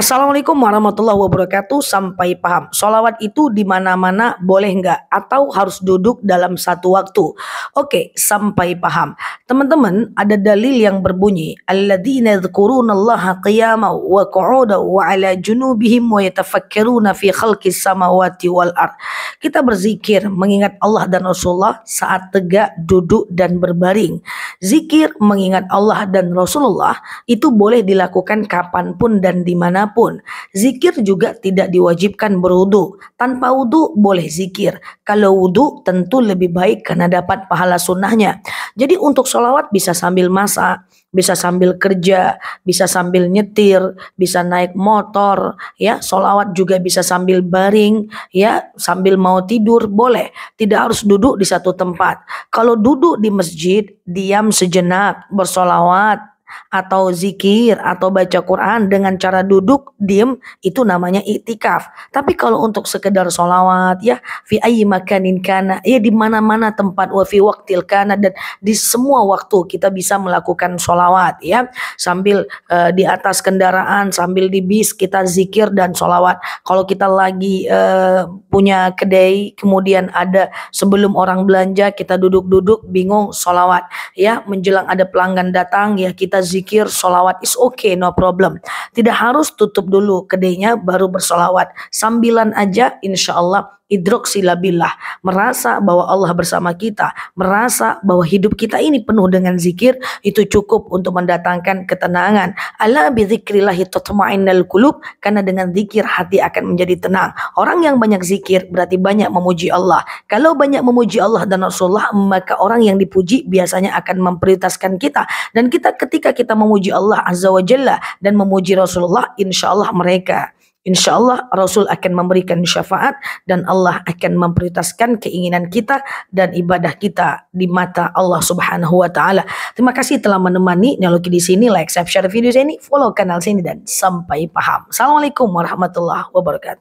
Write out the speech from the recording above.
Assalamualaikum warahmatullahi wabarakatuh. Sampai paham. Solawat itu di mana-mana boleh nggak? Atau harus duduk dalam satu waktu? Oke, sampai paham. Teman-teman, ada dalil yang berbunyi alladzina qiyaman wa qu'udan wa 'ala junubihim wa yatafakkaruna fi khalqis samawati wal ard. Kita berzikir mengingat Allah dan Rasulullah saat tegak, duduk dan berbaring. Zikir mengingat Allah dan Rasulullah itu boleh dilakukan kapanpun dan dimanapun. Zikir juga tidak diwajibkan berwudu. Tanpa wudu boleh zikir. Kalau wudu tentu lebih baik karena dapat pahala sunnahnya. Jadi untuk sholawat bisa sambil masak, bisa sambil kerja, bisa sambil nyetir, bisa naik motor, ya sholawat juga bisa sambil baring, ya sambil mau tidur boleh, tidak harus duduk di satu tempat. Kalau duduk di masjid, diam sejenak, bersolawat, atau zikir atau baca Quran dengan cara duduk diem itu namanya itikaf. Tapi kalau untuk sekedar solawat ya fi ayyi makanin kana ya di mana-mana tempat wa fi waktil kana dan di semua waktu kita bisa melakukan solawat ya sambil uh, di atas kendaraan sambil di bis kita zikir dan solawat. Kalau kita lagi uh, punya kedai kemudian ada sebelum orang belanja kita duduk-duduk bingung solawat ya menjelang ada pelanggan datang ya kita zikir, solawat is okay, no problem. Tidak harus tutup dulu kedainya baru bersolawat. Sambilan aja insyaallah idroksilabilah merasa bahwa Allah bersama kita, merasa bahwa hidup kita ini penuh dengan zikir itu cukup untuk mendatangkan ketenangan. Ala bizikrillah tatma'innal qulub karena dengan zikir hati akan menjadi tenang. Orang yang banyak zikir berarti banyak memuji Allah. Kalau banyak memuji Allah dan Rasulullah maka orang yang dipuji biasanya akan memprioritaskan kita dan kita ketika kita memuji Allah Azza wa Jalla dan memuji Rasulullah insya Allah mereka Insya Allah Rasul akan memberikan syafaat dan Allah akan memprioritaskan keinginan kita dan ibadah kita di mata Allah Subhanahu wa taala. Terima kasih telah menemani Neologi di sini. Like, share video ini, follow kanal sini dan sampai paham. Assalamualaikum warahmatullahi wabarakatuh.